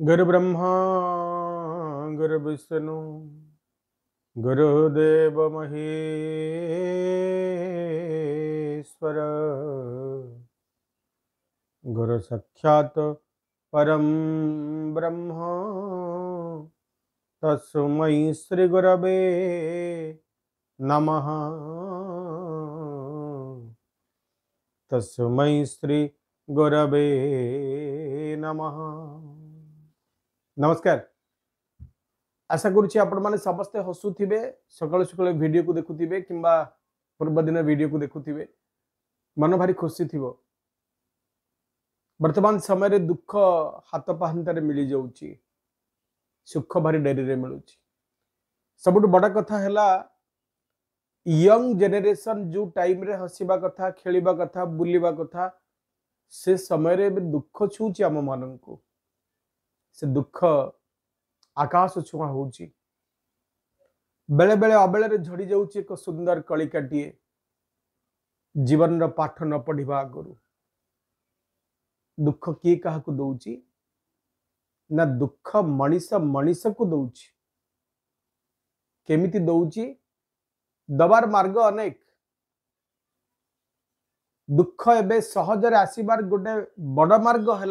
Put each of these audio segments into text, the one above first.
गुरु ब्रह्मा गुरु विष्णु गुरुदेव महेश्वर गुरु सख्यात परम ब्रह्म तस्मयि श्री गुरवे नमः तस्मयि श्री गुरवे नमः नमस्कार आशा करुच्छे आपे समस्ते हसुवे सका सकाल भिड को देखुवे कि पूर्वदिन भिड को देखुवे मन भारी खुशी थी बर्तमान समय रे दुख हाथ पहांत मिली जाऊँगी सुख भारी डेरी में मिलूँ सब बड़ा कथा है यंग जेनेसन जो टाइम रे हसवा कथा खेलवा कथा बुलवा कथा से समय रे दुख छुच्छे आम मान को से दुख आकाश छुआ हूँ बेले बेले अबेल झड़ी जा सुंदर कलिका टीए जीवन पाठ न पढ़ा आगु दुख किए क्या दौर ना दुख मनीष मनीष को दौर केमी दौर दबार मार्ग अनेक दुख एवं सहजरे आसबार गोटे बड़ मार्ग है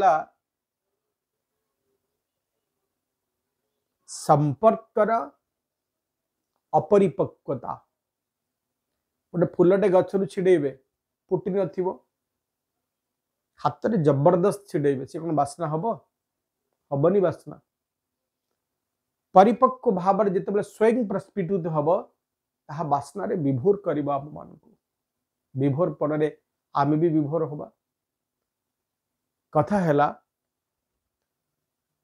संपर्क अपरिपक्वता गोटे मतलब फुलटे गचर छिड़े फुटि न हाथ जबरदस्त छिड़े सी कौन बास्ना हम हबनी बास्ना परिपक्व भाव जो स्वयं प्रस्फुटित हम ता बास्न विभोर कर विभोर ବିଭୋର आम भी विभोर हवा कथा है ହେଲା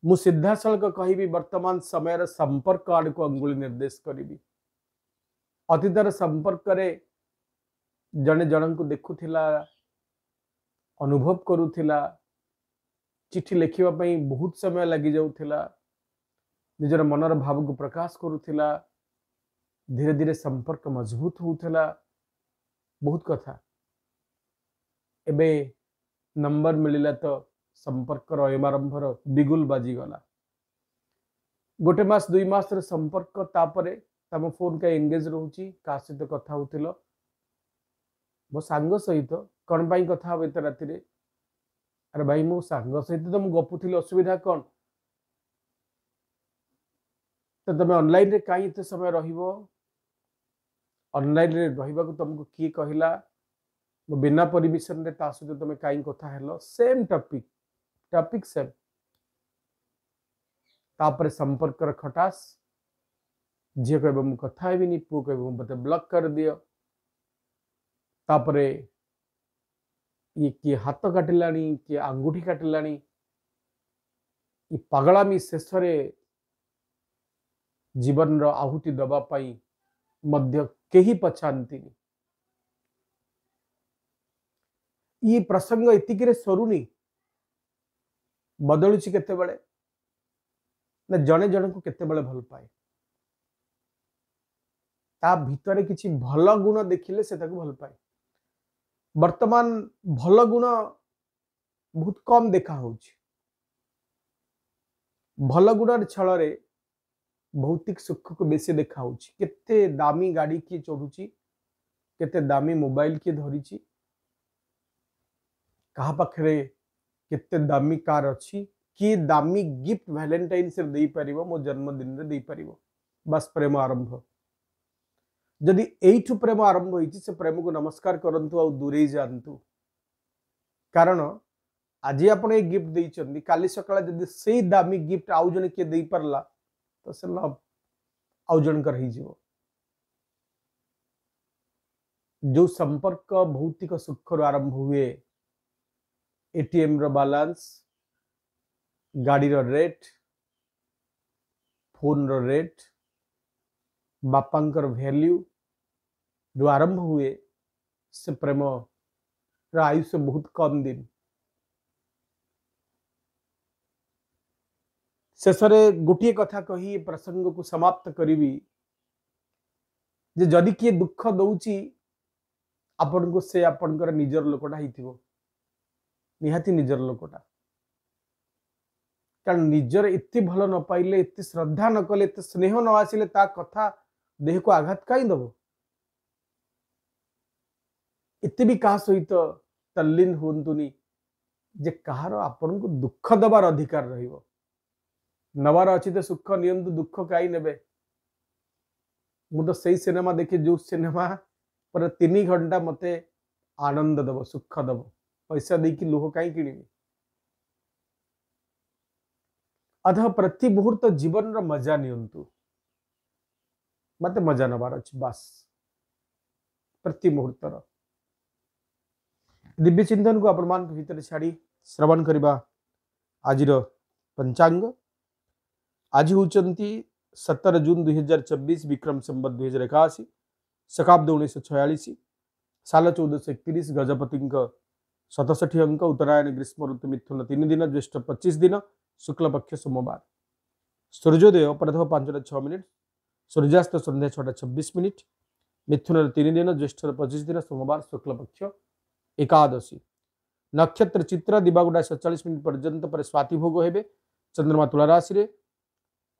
मु सीधासल कह वर्तमान समय संपर्क आड़ को अंगु निर्देश करी अतीतर संपर्क जड़े जन को देखुला अनुभव करूला चिठी लिखापी बहुत समय लग जा निजर मनर भाव को प्रकाश करूला धीरे धीरे संपर्क मजबूत होता बहुत कथा एबे नंबर मिलला तो ସମ୍ପର୍କର ଅୟମାରମ୍ଭର ବିଗୁଲ ବାଜିଗଲା ଗୋଟେ ମାସ ଦୁଇ ମାସରେ ସମ୍ପର୍କ ତାପରେ ତମ ଫୋନ କାହିଁ ଏନଗେଜ୍ ରହୁଛି କାହା ସହିତ କଥା ହଉଥିଲ ମୋ ସାଙ୍ଗ ସହିତ କ'ଣ ପାଇଁ କଥା ହବ ଏତେ ରାତିରେ ଆରେ ଭାଇ ମୋ ସାଙ୍ଗ ସହିତ ତ ମୁଁ ଗପୁଥିଲି ଅସୁବିଧା କ'ଣ ତ ତମେ ଅନଲାଇନ୍ରେ କାହିଁ ଏତେ ସମୟ ରହିବ ଅନଲାଇନ୍ରେ ରହିବାକୁ ତମକୁ କିଏ କହିଲା ମୁଁ ବିନା ପରିମିଶନରେ ତା ସହିତ ତମେ କାହିଁ କଥା ହେଲ ସେମ୍ ଟପିକ टॉपिक तापर तो संपर्क कर खटास जे कहबे मु कथा भी पु कहबे मु बते कर दियो तो तापर ये कि हाथ काटलानी कि अंगूठी काटलानी पगलामी शेष जीवन रहुति आहुति दबा पाई मध्य केही ये प्रसंग इतिकरे सरुनी बदलू के जड़े जन को भल पाए भितर कि भल गुण देखिले से भल पाए बर्तमान भल गुण बहुत कम देखा हो भल गुण छल भौतिक सुख को बेस देखा होते दामी गाड़ी किए चढ़ुची केते दामी मोबाइल किए धरी क्या କେତେ ଦାମୀ କାର୍ ଅଛି କିଏ ଦାମୀ ଗିଫ୍ଟ ଭ୍ୟାଲେଣ୍ଟାଇନ୍ସରେ ଦେଇପାରିବ ମୋ ଜନ୍ମଦିନରେ ଦେଇପାରିବ ବାସ୍ ପ୍ରେମ ଆରମ୍ଭ ଯଦି ଏଇଠୁ ପ୍ରେମ ଆରମ୍ଭ ହୋଇଛି ସେ ପ୍ରେମକୁ ନମସ୍କାର କରନ୍ତୁ ଆଉ ଦୂରେଇ ଯାଆନ୍ତୁ କାରଣ ଆଜି ଆପଣ ଏ ଗିଫ୍ଟ ଦେଇଛନ୍ତି କାଲି ସକାଳେ ଯଦି ସେଇ ଦାମୀ ଗିଫ୍ଟ ଆଉ ଜଣେ କିଏ ଦେଇପାରିଲା ତ ସେ ଲଭ୍ ଆଉ ଜଣଙ୍କର ହେଇଯିବ ଯେଉଁ ସମ୍ପର୍କ ଭୌତିକ ସୁଖରୁ ଆରମ୍ଭ ହୁଏ एटीएम रालांस गाड़ी रेट फोन रेट बापा भैल्यू जो आरंभ हुए से प्रेम आयुष बहुत कम दिन शेष गोटे कथा कही प्रसंग को समाप्त करी जदि किए दुख दौर आपन को से आपण निजर लोकटा हो निहाती निजर लोकटा कारण निजर एत भल न पाइले एत श्रद्धा नक स्नेह न आसिले कथा देह को आघात कहीं दब एत भी कह सहित तल्लीन हूँ जे कह आपण को दुख दबार अधिकार रवार अच्छी तो सुख नि दुख कहीं ने तो सही सिनेमा देखे जो सिनेमा पर तीन घंटा मत आनंद दबो सुख दबो पैसा दे कि लोह कहीं किणवि अतः प्रति मुहूर्त जीवन रजा नि मत मजा नवार अच्छे बास प्रति मुहूर्त दिव्य चिंतन को आपण मान श्रवण करवा आज पंचांग आज हूँ सतर जून दुई हजार चबीश विक्रम संबत दुई हजार एकाशी शताब्द उन्नीस छयास साल चौदह सौ एक गजपति सतसठी अंक उत्तरायण ग्रीष्म ऋतु मिथुन तीन दिन ज्येष्ठ पचिश दिन शुक्लपक्ष सोमवार सूर्योदय अपराध पांचटा छः मिनिट सूर्यास्त सन्ध्या छटा छब्बीस मिनिट मिथुन तीन दिन ज्येष्ठ पचिश दिन सोमवार शुक्लपक्ष एकादशी नक्षत्र चित्र दिवागुटा सतचाश मिनिट पर्यंत पर स्वाति भोग हे चंद्रमा तुलाराशि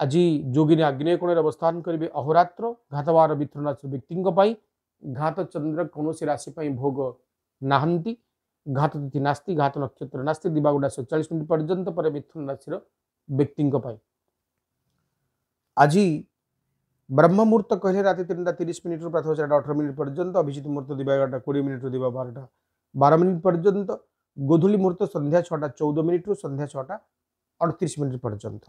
आज जोगिनी आग्नेय कोण अवस्थान करेंगे अहोरत्र घातवार मिथुन राशि व्यक्ति घात चंद्र कौन राशि भोग नहांती घात तिथि नास्ती घात नक्षत्र नास्ती दिवागुड़ा सतचाश मिनट पर्यटन पर मिथुन राशि व्यक्ति आज ब्रह्म मुहूर्त कहे रात तीन टाइम तीस मिनट रू प्रथम चार अठर मिनिट पर्यटन अभिजित मुहूर्त दिवागार कोड़े मिनट रू दिवा बारटा बार मिनिट पर्यंत गोधूली मुहूर्त सन्ध्या छटा चौदह मिनिट मिनिट्रु सन्ध्या छटा अड़तीस मिनिट पर्यंत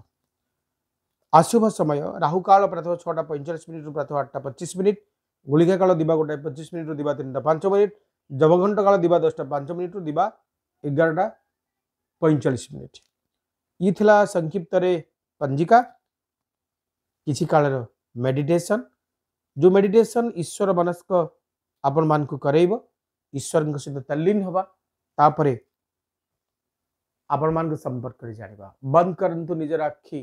अशुभ समय राहु काल प्रथम छटा पैंचाश मिनिट्रु प्रथम आठटा पचीस मिनिट गुड़िका काल दिवा गोटाए पचीस मिनिट्रु दिवा तीन टाइम पांच मिनिट जब घन्टा काल दिा पाँच मिनट रु दिटा पैँचालिस मिनट इला संक्षिप्त पञ्जिकल मेडिटेशन जो मेडिटेशन ईश्वर मनस्क आप ईश्वर तलिन को संपर्क करि जानिबा बन्द गरु निज राखि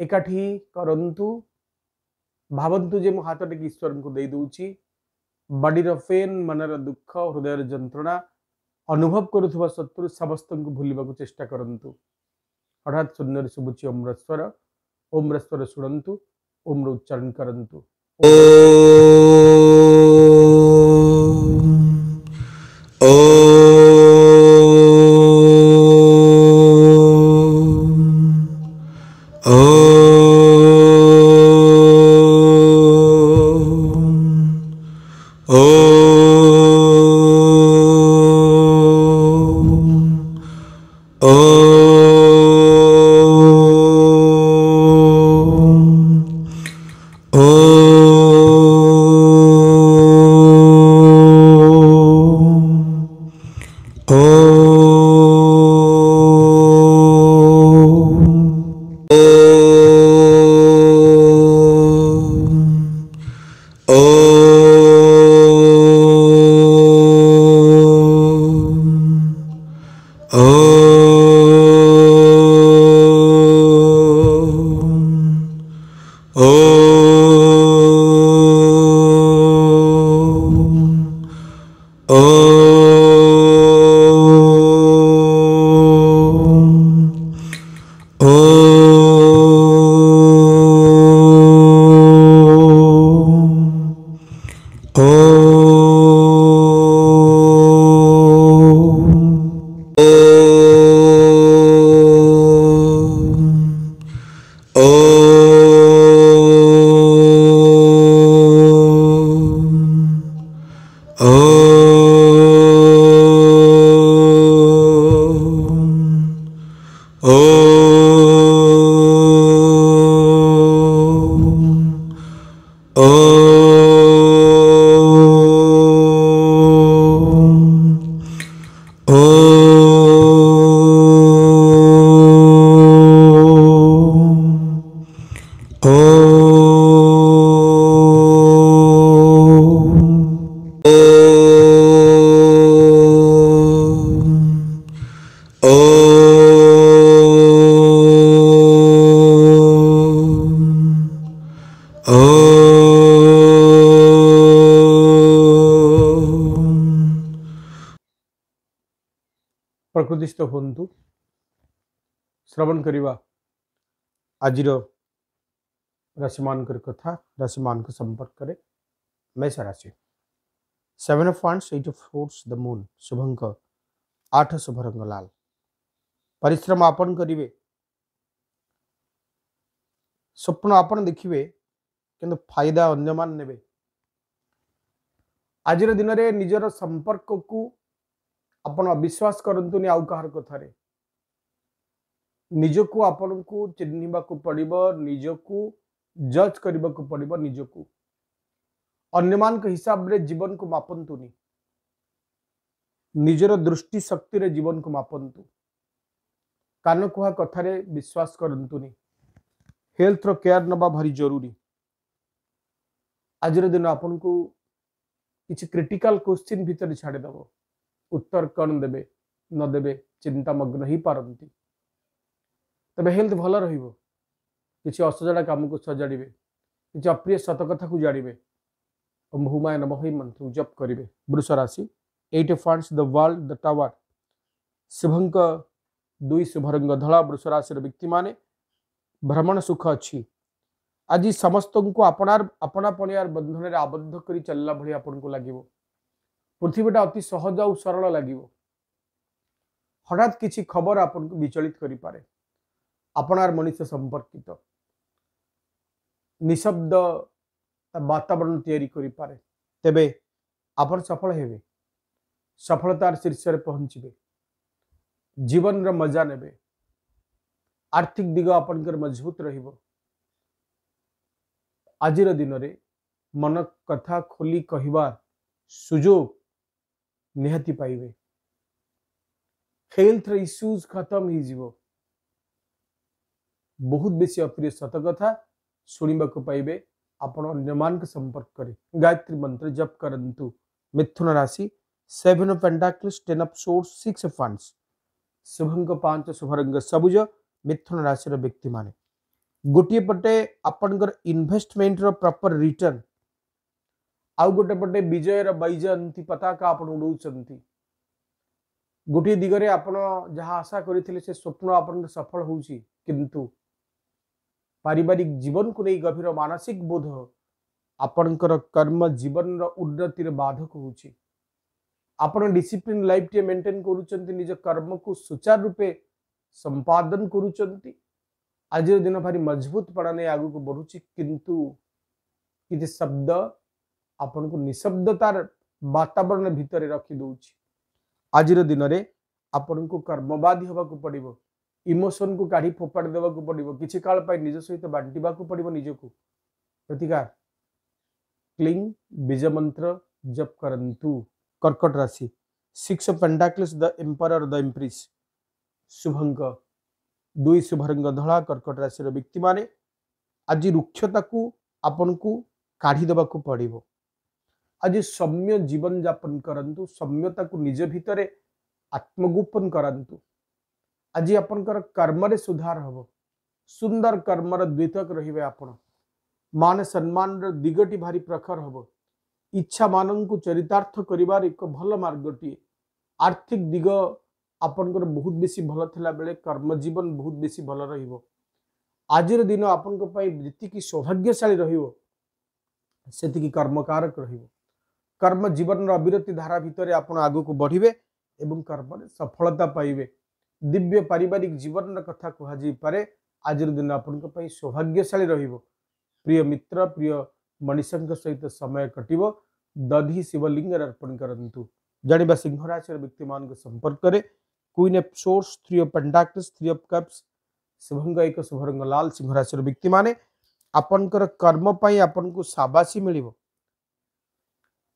एकाठी एक ଭାବନ୍ତୁ ଯେ ମୁଁ ହାତ ଟେକି ଈଶ୍ୱରଙ୍କୁ ଦେଇଦେଉଛି ବଡ଼ିର ପେନ୍ ମନର ଦୁଃଖ ହୃଦୟର ଯନ୍ତ୍ରଣା ଅନୁଭବ କରୁଥିବା ଶତ୍ରୁ ସମସ୍ତଙ୍କୁ ଭୁଲିବାକୁ ଚେଷ୍ଟା କରନ୍ତୁ ହଠାତ୍ ଶୂନ୍ୟରେ ଶୁଭୁଛି ଓମ୍ରସ୍ୱର ଓମ୍ରସ୍ୱର ଶୁଣନ୍ତୁ ଓମ୍ର ଉଚ୍ଚାରଣ କରନ୍ତୁ ଓ सुप्रदिष्ट हूँ श्रवण करवा आज राशि मान कथा राशि मान संपर्क मेष राशि seven of wands eight of swords the moon शुभंक आठ शुभ रंग लाल परिश्रम आपन करेंगे स्वप्न आपन देखिए किंतु फायदा अन्न मान ने आज दिन में निजर संपर्क को आपश्वास करूँ आउ कह कथार निज को आपण को चिन्ह पड़ निज को जज करवाक पड़ निज को अन्न मान हिसाब से जीवन को मापतुनि निजर दृष्टि शक्ति रे जीवन को मापतु कान कुहा कथार विश्वास करूँ हेल्थ केयर नवा भारी जरूरी आज आपन को किसी क्रिटिकल क्वेश्चन भितर छाड़ देबो उत्तर कण देवे नदे चिंतामग्न ही पारती तबे हेल्थ भल रही असजड़ा कम को सजाड़े कि अप्रिय सतकथा को जाड़े और भूमाय नम ही मंत्र जप करेंगे वृष राशि एट फंड द वर्ल्ड द टावर शुभंक दुई शुभरंग धला वृष राशि व्यक्ति मैंने भ्रमण सुख अच्छी आज समस्त को आपणार आपणापणियार बंधन में आबद्ध कर चलला भाई आपन को लगे ପୃଥିବୀଟା ଅତି ସହଜ ଆଉ ସରଳ ଲାଗିବ ହଠାତ୍ କିଛି ଖବର ଆପଣଙ୍କୁ ବିଚଳିତ କରିପାରେ আপনার মনীষ সম্পর্কিত নিঃশব্দ বাতাবরণ তৈরি করে পারে তেবে আপনার সফল হবে সফলতার শীর্ষে পৌঁছবে জীবনর মজা নেবে আর্থিক দিগ আপনার মজবুত রহব আজির দিনরে মন কথা খোলি কহবার সুযোগ ନିହାତି ପାଇବେ ହେଲ୍ଥର ଇସ୍ୟୁଜ୍ ଖତମ ହେଇଯିବ ବହୁତ ବେଶୀ ଅପ୍ରିୟ ସତକଥା ଶୁଣିବାକୁ ପାଇବେ ଆପଣ ଅନ୍ୟମାନଙ୍କ ସମ୍ପର୍କରେ ଗାୟତ୍ରୀ ମନ୍ତ୍ର ଜପ କରନ୍ତୁ ମିଥୁନ ରାଶି seven of pentacles ten of swords six of wands ଶୁଭଙ୍କ ପାଞ୍ଚ ଶୁଭରଙ୍ଗ ସବୁଜ ମିଥୁନ ରାଶିର ବ୍ୟକ୍ତିମାନେ ଗୋଟିଏ ପଟେ ଆପଣଙ୍କର ଇନଭେଷ୍ଟମେଣ୍ଟର ପ୍ରପର ରିଟର୍ଣ୍ଣ आउ गोटेपटे विजयर बैजयंती पताका आप उड़ाऊ गोटे दिगरे आप आशा करते स्वप्न आप सफल हो पारिवारिक जीवन को नहीं गभर मानसिक बोध आपणकर कर्म जीवन उन्नतिर बाधक होपन लाइफ टे मेन्टेन करम को सुचारू रूपे संपादन कर आज दिन भारी मजबूत पड़ा नहीं आगे बढ़ुच्च किंतु किसी शब्द आपण को निशब्दतार वातावरण भितर रखिदेज आज दिन में आपण को कर्मवादी हाबक पड़ो इमोशन को काढ़ी फोपाड़ देवा पड़ो कि निज सहित बांटा पड़ो निजक प्रतिकार क्लीन बीज मंत्र जप करतु कर्कट राशि six of pentacles the emperor the empress शुभंग दुई शुभरंग धला कर्कट राशि व्यक्ति मैंने आज रुक्षता को आपन को काढ़ी देवा पड़ो आज सौम्य जीवन जापन करूँ सौम्यता को निज भितर आत्मगोपन करातु आज आपणकर कर्मरे सुधार हम सुंदर कर्मर द्वितक रे आप मान सम्मान दिगटी भारी प्रखर हम इच्छा मान चरितार्थ कर एक भल मार्ग टीए आर्थिक दिग आपणकर बहुत बेस भल था बेले जीवन बहुत बेस भल रजर दिन आपण जी सौभाग्यशा रही कर्मकारक रहा कर्म जीवन अविरती धारा भितर आप आग को बढ़े एवं कर्म सफलता पाइबे दिव्य पारिवारिक जीवन कथा कह पाए आज दिन आपण सौभाग्यशा रिय मित्र प्रिय मनीष सहित समय कटो दधि शिवलिंग अर्पण करूँ जाणी सिंह राशि व्यक्ति मान संपर्क queen of swords three of pentacles three of cups शुभंग एक शुभरंग लाल सिंह राशि व्यक्ति मैंने आपणकर कर्मपाई आपन को साबासी मिल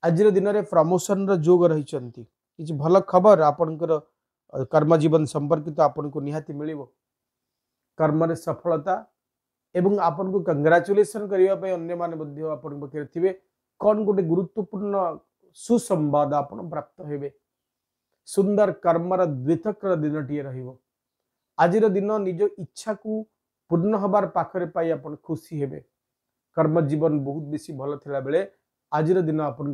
आज दिन में प्रमोशन रोग रही किसी भल खबर आपणकर जीवन संपर्कित तो आपन को निहाती मिल कर्म सफलता एवं आपन को कंग्राचुलेसन करने अन्न पक्ष थे कौन गोटे गुरुत्वपूर्ण सुसंवाद आप प्राप्त होते सुंदर कर्मर द्वितक्र दिन टीए रजर दिन निज इच्छा को पूर्ण हबार पाखे पाई आप खुशी हे कर्म जीवन बहुत बेस भल्ला बेले आज दिन आपण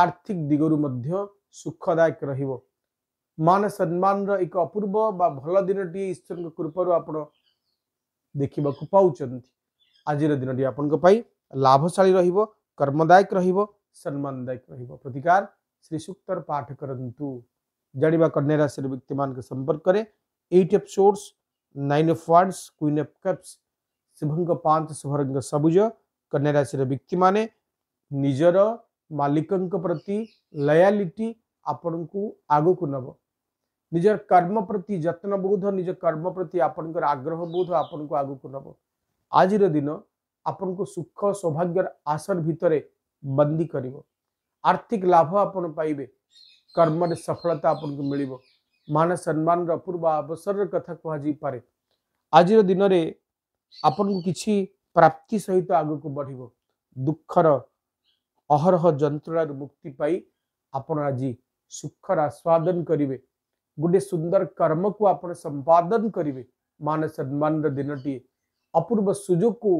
आर्थिक दिगर मध्य सुखदायक रान सम्मान एक अपूर्व भल दिन ईश्वर कृपा आप देखा पाँच आज दिन टी आप लाभशा रर्मदायक रनदायक रतिकार श्री सूक्तर पाठ करतु जाना कन्या राशि व्यक्ति मान संपर्क eight of swords nine of wands queen of cups शिवंग पांच शुभरंग सबुज कन्या राशि व्यक्ति मैंने निजर मालिक प्रति लयालीटी आपण को आग को नब निज कर्म प्रति जत्न बोध निज कर्म प्रति आपण आग्रह बोध आप आग को नब आज दिन आप सुख सौभाग्य आसन भितर बंदी कर आर्थिक लाभ आपन कर्म सफलता आपन को मिल मान सम्मान पूर्व अवसर कथा कह पारे आज दिन में आपन को किसी प्राप्ति सहित आग को बढ़ दुखर अहरह जंत्रणार मुक्ति पाई आपण आज सुखर आस्वादन करेंगे गोटे सुंदर कर्म को आप संपादन करेंगे मान सम्मान दिन टीए अपूर्व सुजोग को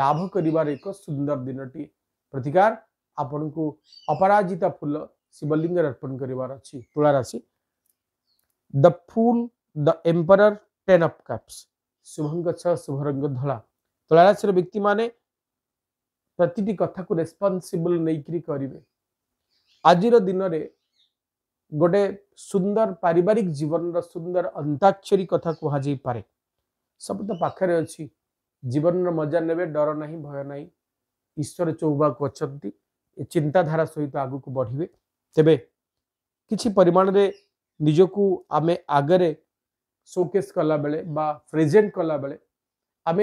लाभ करार एक सुंदर दिन टी प्रतिकार आपण को अपराजिता फूल शिवलिंग अर्पण करार अच्छी the fool ten of cups शुभंग छ शुभ धला तुलाशि व्यक्ति मैंने प्रति कथा को रेस्पनसबल नहीं करें आज दिन में गोटे सुंदर पारिवारिक जीवन रुंदर अंताक्षरी कथा कह पाए सब तो पाखे अच्छी जीवन रजा ने डर ना भय ना ईश्वर चौबाक अच्छा चिंताधारा सहित तो आगक बढ़े तेरे किसी परिमाण में निजकू आम आगे सोकेस कला बेले बा प्रेजेंट कला बेले आम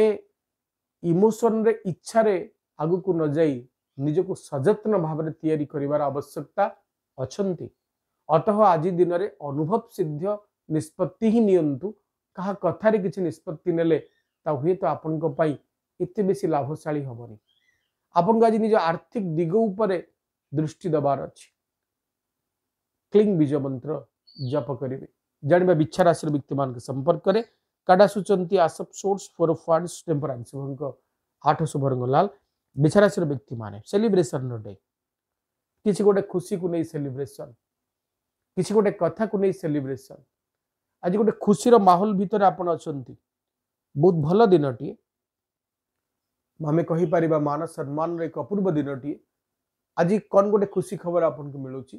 इमोशन रे इच्छा रे ଆଗକୁ ନ ଯାଇ ନିଜକୁ ସଯତ୍ନ ଭାବରେ ତିଆରି କରିବାର ଆବଶ୍ୟକତା ଅଛନ୍ତି ଅତଃ ଆଜି ଦିନରେ ଅନୁଭବ ସିଦ୍ଧ ନିଷ୍ପତ୍ତି ହିଁ ନିଅନ୍ତୁ କାହା କଥାରେ କିଛି ନିଷ୍ପତ୍ତି ନେଲେ ତା ହୁଏତ ଆପଣଙ୍କ ପାଇଁ ଏତେ ବେଶୀ ଲାଭଶାଳୀ ହେବନି ଆପଣଙ୍କୁ ଆଜି ନିଜ ଆର୍ଥିକ ଦିଗ ଉପରେ ଦୃଷ୍ଟି ଦେବାର ଅଛି କ୍ଲିଂ ବିଜୟ ମନ୍ତ୍ର ଜପ କରିବେ ଜାଣିବା ବିଛା ରାଶିର ବ୍ୟକ୍ତିମାନଙ୍କ ସମ୍ପର୍କରେ କାଡ଼ା ସୂଚନ୍ତି ଆସପ ସୋର୍ସ ଫର ଫାଣ୍ଡ ଟେମ୍ପରାନ୍ ଶୁଭଙ୍କ ଆଠ ଶୁଭରଙ୍ଗ ଲାଲ୍ ବିଛାରାଶିର ବ୍ୟକ୍ତିମାନେ ସେଲିବ୍ରେସନର ଡେ କିଛି ଗୋଟେ ଖୁସିକୁ ନେଇ ସେଲିବ୍ରେସନ କିଛି ଗୋଟେ କଥାକୁ ନେଇ ସେଲିବ୍ରେସନ ଆଜି ଗୋଟେ ଖୁସିର ମାହୋଲ ଭିତରେ ଆପଣ ଅଛନ୍ତି ବହୁତ ଭଲ ଦିନଟିଏ ଆମେ କହିପାରିବା ମାନ ସମ୍ମାନର ଏକ ଅପୂର୍ବ ଦିନଟିଏ ଆଜି କ'ଣ ଗୋଟେ ଖୁସି ଖବର ଆପଣଙ୍କୁ ମିଳୁଛି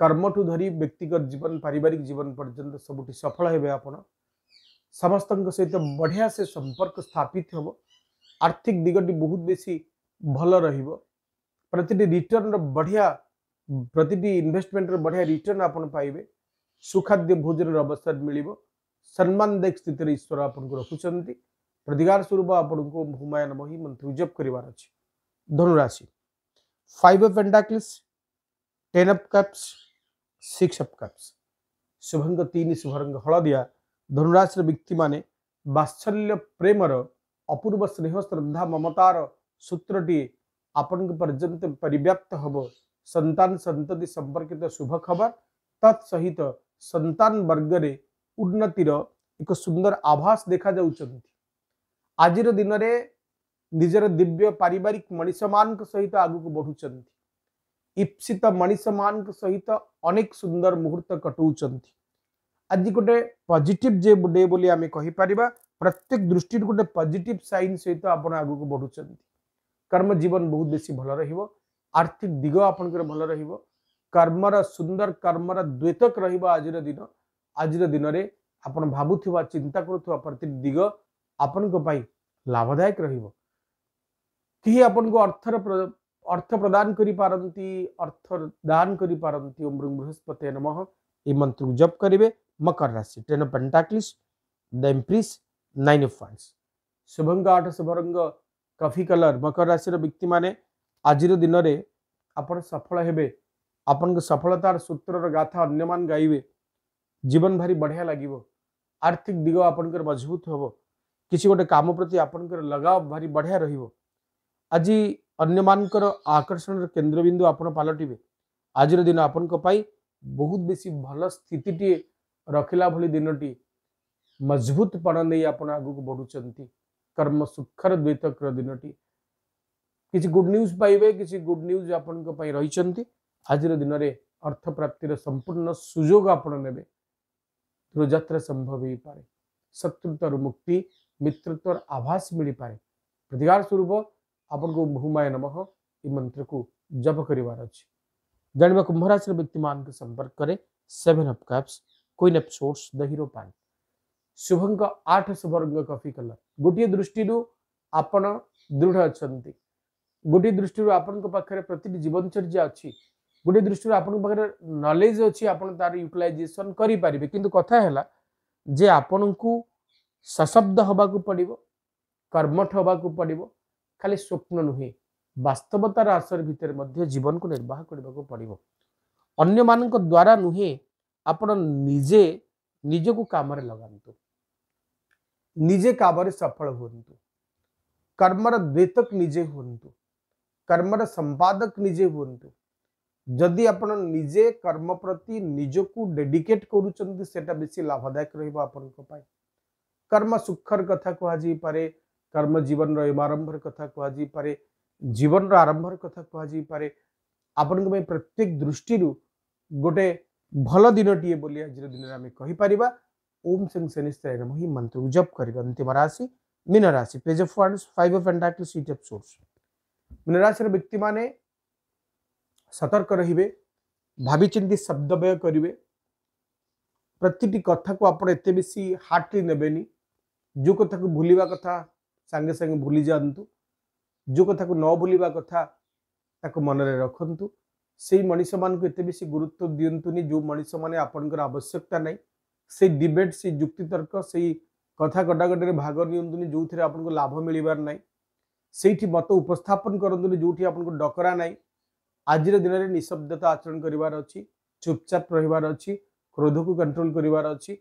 କର୍ମଠୁ ଧରି ବ୍ୟକ୍ତିଗତ ଜୀବନ ପାରିବାରିକ ଜୀବନ ପର୍ଯ୍ୟନ୍ତ ସବୁଠି ସଫଳ ହେବେ ଆପଣ ସମସ୍ତଙ୍କ ସହିତ ବଢ଼ିଆ ସେ ସମ୍ପର୍କ ସ୍ଥାପିତ ହେବ ଆର୍ଥିକ ଦିଗଟି ବହୁତ ବେଶୀ भल रत रिटर्न बढ़िया प्रति इनभेस्टमेंट रढ़िया रिटर्न आपे सुखाद्य भोजन अवसर मिले सम्मानदायक स्थित ईश्वर आपको रखुंट प्रतिकार स्वरूप आप को हुमायन मही मंत्र जप कर धनुराशि five of pentacles ten of cups six of cups शुभंग तीन शुभ रंग हलदिया धनुराशि व्यक्ति मान बात्सल्य प्रेमर अपूर्व स्नेह श्रद्धा ममतार सूत्रटी आपण पर्यत पर हम संतान संतति संपर्कित शुभ खबर तत्सत संतान वर्ग ने उन्नतिर एक सुंदर आभास देखा आज दिन में निजर दिव्य पारिवारिक मनीष मान सहित आग को बढ़ुं ईप्सित मनीष मान सहित अनेक सुंदर मुहूर्त कटौं आज गोटे पजिट जे डे आम कहीपर प्रत्येक दृष्टि गोटे पजिट सैन सहित आप आगे बढ़ुंट कर्म जीवन बहुत बेस भल आर्थिक दिग आप भल रमर सुंदर कर्मर द्वेतक रज दिन आज दिन में आप भावुवा चिंता करुवा दिग आपण लाभदायक रही आपन को अर्थर अर्थ प्रदान करती अर्थ दान करती ओम बृहस्पति नम ये मंत्र को जप करेंगे मकर राशि टेन पेन्टाक्लीस द नाइन फंड शुभंग आठ शुभ रंग କଫି କଲର୍ ମକର ରାଶିର ବ୍ୟକ୍ତିମାନେ ଆଜିର ଦିନରେ ଆପଣ ସଫଳ ହେବେ ଆପଣଙ୍କ ସଫଳତାର ସୂତ୍ରର ଗାଥା ଅନ୍ୟମାନେ ଗାଇବେ ଜୀବନ ଭାରି ବଢ଼ିଆ ଲାଗିବ ଆର୍ଥିକ ଦିଗ ଆପଣଙ୍କର ମଜବୁତ ହେବ କିଛି ଗୋଟେ କାମ ପ୍ରତି ଆପଣଙ୍କର ଲଗାଅ ଭାରି ବଢ଼ିଆ ରହିବ ଆଜି ଅନ୍ୟମାନଙ୍କର ଆକର୍ଷଣର କେନ୍ଦ୍ରବିନ୍ଦୁ ଆପଣ ପାଲଟିବେ ଆଜିର ଦିନ ଆପଣଙ୍କ ପାଇଁ ବହୁତ ବେଶୀ ଭଲ ସ୍ଥିତିଟିଏ ରଖିଲା ଭଳି ଦିନଟିଏ ମଜବୁତପଣ ନେଇ ଆପଣ ଆଗକୁ ବଢ଼ୁଛନ୍ତି कर्म सुखर द्वितक्र दिन किसी गुड न्यूज पाइबे किसी गुड न्यूज आप रही आज दिन में अर्थ प्राप्तिर संपूर्ण सुजोग आपे रोजात्रा संभव हो पाए शत्रुतर मुक्ति मित्रत्व आभास मिल पाए प्रतिकार स्वरूप आप को नम य मंत्र को जप कर अच्छे जानवा कुंभ राशि व्यक्ति मान संपर्क seven of cups queen of swords दही पान शुभ का आठ सुवर्ग कफी कलर ଗୋଟିଏ ଦୃଷ୍ଟିରୁ ଆପଣ ଦୃଢ଼ ଅଛନ୍ତି ଗୋଟିଏ ଦୃଷ୍ଟିରୁ ଆପଣଙ୍କ ପାଖରେ ପ୍ରତିଟି ଜୀବନଚର୍ଯ୍ୟା ଅଛି ଗୋଟିଏ ଦୃଷ୍ଟିରୁ ଆପଣଙ୍କ ପାଖରେ ନଲେଜ୍ ଅଛି ଆପଣ ତାର ୟୁଟିଲାଇଜେସନ୍ କରିପାରିବେ କିନ୍ତୁ କଥା ହେଲା ଯେ ଆପଣଙ୍କୁ ସଶବ୍ଦ ହେବାକୁ ପଡ଼ିବ କର୍ମଠ ହେବାକୁ ପଡ଼ିବ ଖାଲି ସ୍ୱପ୍ନ ନୁହେଁ ବାସ୍ତବତାର ଆସର ଭିତରେ ମଧ୍ୟ ଜୀବନକୁ ନିର୍ବାହ କରିବାକୁ ପଡ଼ିବ ଅନ୍ୟମାନଙ୍କ ଦ୍ୱାରା ନୁହେଁ ଆପଣ ନିଜେ ନିଜକୁ କାମରେ ଲଗାନ୍ତୁ ନିଜେ କାମରେ ସଫଳ ହୁଅନ୍ତୁ କର୍ମର ଦ୍ୱେତକ ନିଜେ ହୁଅନ୍ତୁ କର୍ମର ସମ୍ପାଦକ ନିଜେ ହୁଅନ୍ତୁ ଯଦି ଆପଣ ନିଜେ କର୍ମ ପ୍ରତି ନିଜକୁ ଡେଡିକେଟ୍ କରୁଛନ୍ତି ସେଟା ବେଶୀ ଲାଭଦାୟକ ରହିବ ଆପଣଙ୍କ ପାଇଁ କର୍ମ ସୁଖର କଥା କୁହାଯାଇପାରେ କର୍ମ ଜୀବନର ଏମାରମ୍ଭର କଥା କୁହାଯାଇପାରେ ଜୀବନର ଆରମ୍ଭର କଥା କୁହାଯାଇପାରେ ଆପଣଙ୍କ ପାଇଁ ପ୍ରତ୍ୟେକ ଦୃଷ୍ଟିରୁ ଗୋଟେ ଭଲ ଦିନଟିଏ ବୋଲି ଆଜିର ଦିନରେ ଆମେ କହିପାରିବା ओम सिंह शनिस्तम ही मंत्र जप करेगा अंतिम राशि मीन राशि पेज ऑफ फाइव ऑफ एंडल सीट ऑफ सोर्स मीन राशि व्यक्ति मैंने सतर्क रे भाविचंद शब्द व्यय करेंगे प्रति कथा को आप बेस हार्टली ने जो कथा को भूलवा कथा सांगे सांगे भूली जातु जो कथा को न भूलवा कथा ताको मनरे रखत से मनीष मानक बेस गुरुत्व दिंतु जो मनीष मैंने आपण आवश्यकता नहीं से डिबेट से जुक्ति तर्क से कथा कटाकटी भाग नि जो थे आपको लाभ मिलबार ना से मत उपस्थापन करूँ जो आपको डकरा ना आज दिन में निशब्दता आचरण करार अच्छी चुपचाप रहीबार अच्छी क्रोध को कंट्रोल करार अच्छी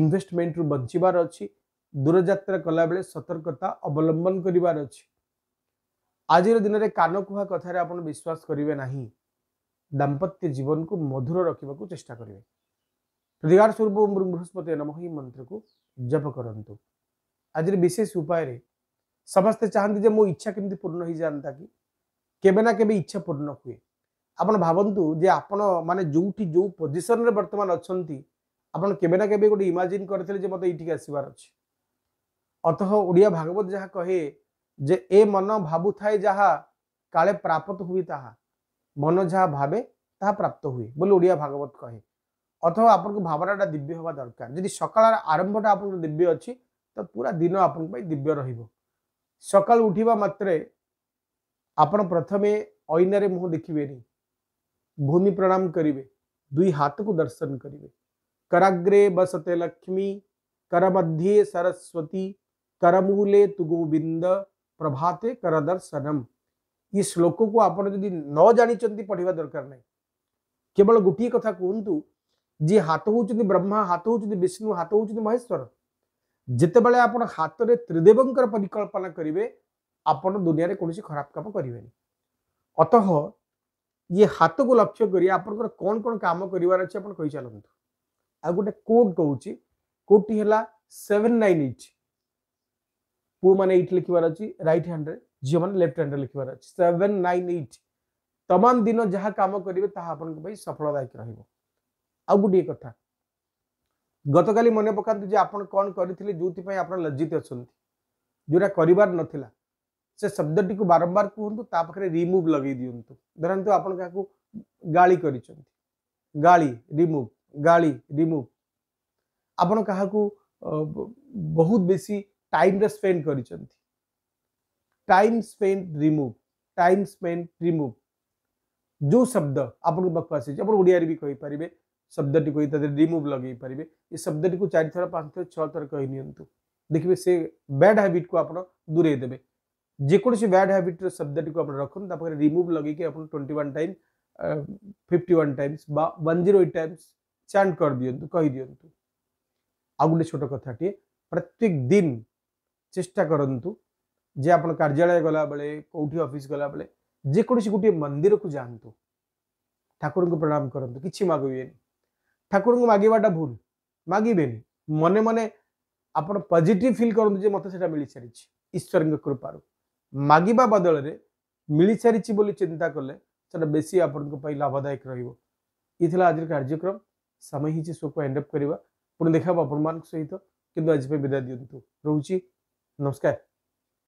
इनभेस्टमेंट रु बचार अच्छी दूरजात्रा कला बेले सतर्कता अवलंबन करार अच्छी आज दिन में कान कुहा कथार आप विश्वास करेंगे ना दाम्पत्य जीवन को मधुर रखा चेषा करेंगे ହୃଦିଗାର ସ୍ୱରୂପ ବୃହସ୍ପତି ନମ ଏହି ମନ୍ତ୍ରକୁ ଜପ କରନ୍ତୁ ଆଜିର ବିଶେଷ ଉପାୟରେ ସମସ୍ତେ ଚାହାନ୍ତି ଯେ ମୋ ଇଚ୍ଛା କେମିତି ପୂର୍ଣ୍ଣ ହେଇଯାଆନ୍ତା କି କେବେ ନା କେବେ ଇଚ୍ଛା ପୂର୍ଣ୍ଣ ହୁଏ ଆପଣ ଭାବନ୍ତୁ ଯେ ଆପଣ ମାନେ ଯେଉଁଠି ଯେଉଁ ପୋଜିସନରେ ବର୍ତ୍ତମାନ ଅଛନ୍ତି ଆପଣ କେବେ ନା କେବେ ଗୋଟେ ଇମାଜିନ୍ କରିଥିଲେ ଯେ ମୋତେ ଏଇଠିକି ଆସିବାର ଅଛି ଅତଃ ଓଡ଼ିଆ ଭାଗବତ ଯାହା କହେ ଯେ ଏ ମନ ଭାବୁଥାଏ ଯାହା କାଳେ ପ୍ରାପ୍ତ ହୁଏ ତାହା ମନ ଯାହା ଭାବେ ତାହା ପ୍ରାପ୍ତ ହୁଏ ବୋଲି ଓଡ଼ିଆ ଭାଗବତ କହେ অথ আপونکو ভাবরাটা দিব্য হওয়া দরকার যদি সকালের আরম্ভটা আপু দিব্য হচি ত পুরা দিন আপونکو দিব্য রহিব সকাল উঠিবা মাত্রে আপন প্রথমে অইনের মুখ দেখিবে নি ভূমি প্রণাম করিবে দুই হাতক দর্শন করিবে কর agre বসতে লক্ষ্মী কর মধ্যি সরস্বতী কর মূলে तुগো glBind প্রভাতে কর দর্শনম ই স্লোকক আপন যদি ন জানিচন্তি পড়িবা দরকার নাই কেবল গুটি কথা কওনতু जी ହାତ ହେଉଛନ୍ତି ବ୍ରହ୍ମା ହାତ ହେଉଛନ୍ତି ବିଷ୍ଣୁ ହାତ ହେଉଛନ୍ତି ମହେଶ୍ୱର ଯେତେବେଳେ ଆପଣ ହାତରେ ତ୍ରିଦେବଙ୍କର ପରିକଳ୍ପନା କରିବେ ଆପଣ ଦୁନିଆରେ କୌଣସି ଖରାପ କାମ କରିବେନି ଅତଃ ଇଏ ହାତକୁ ଲକ୍ଷ୍ୟ କରି ଆପଣଙ୍କର କ'ଣ କ'ଣ କାମ କରିବାର ଅଛି ଆପଣ କହିଚାଲନ୍ତୁ ଆଉ ଗୋଟେ କୋଡ୍ କହୁଛି କୋଡ୍ଟି ହେଲା ସେଭେନ୍ ନାଇନ୍ ଏଇଟ୍ ପୁଅମାନେ ଏଇଟ୍ ଲେଖିବାର ଅଛି ରାଇଟ୍ ହ୍ୟାଣ୍ଡରେ ଝିଅମାନେ ଲେଫ୍ଟ ହ୍ୟାଣ୍ଡରେ ଲେଖିବାର ଅଛି ସେଭେନ୍ ନାଇନ୍ ଏଇଟ୍ ତମାମ ଦିନ ଯାହା କାମ କରିବେ ତାହା ଆପଣଙ୍କ ପାଇଁ ସଫଳଦାୟକ ରହିବ आउ गोटे कथा गत काली मन पका आप कौन करते जो आप लज्जित अच्छा जो कर ना से शब्द टी बारंबार कहतु रिमुव लगे दिंतु धरतु आप गाड़ी कर गाड़ी रिमुव गाड़ी रिमुव आप बहुत बेस टाइम स्पेड कर टाइम स्पेड रिमुव टाइम स्पेड रिमुव जो शब्द आप आप ओडिया भी कही शब्द टी तेज़े रिमुव लगे पारे ये शब्द टी चार थर पांच थर छः थर कही देखिए से बैड हैबिट को आप दूरे देते जेकोसी बैड हैबिट शब्दी को रखे रिमुव लगे आप twenty one time fifty one times one zero eight times chant कर दिंतु कही दिंतु आ गोटे छोट कथाटे प्रत्येक दिन चेष्टा करूँ जे आप कार्यालय गला बेले कौट अफिस् गला बेले जेकोसी गोटे मंदिर को जातु ठाकुर को प्रणाम करूँ कि मगुए ঠাকুরଙ୍କୁ ମାଗିବାଟା ଭୁଲ ମାଗିବେନି ମନେ ମନେ ଆପଣ ପଜିଟିଭ୍ ଫିଲ୍ କରନ୍ତୁ ଯେ ମୋତେ ସେଇଟା ମିଳିସାରିଛି ଈଶ୍ୱରଙ୍କ କୃପାରୁ ମାଗିବା ବଦଳରେ ମିଳିସାରିଛି ବୋଲି ଚିନ୍ତା କଲେ ସେଇଟା ବେଶୀ ଆପଣଙ୍କ ପାଇଁ ଲାଭଦାୟକ ରହିବ ଇଏ ଥିଲା ଆଜିର କାର୍ଯ୍ୟକ୍ରମ ସମୟ ହେଇଛି ଶୋକୁ ଏଣ୍ଡଅପ୍ କରିବା ପୁଣି ଦେଖା ହେବ ଆପଣମାନଙ୍କ ସହିତ କିନ୍ତୁ ଆଜି ପାଇଁ ବିଦାୟ ଦିଅନ୍ତୁ ରହୁଛି ନମସ୍କାର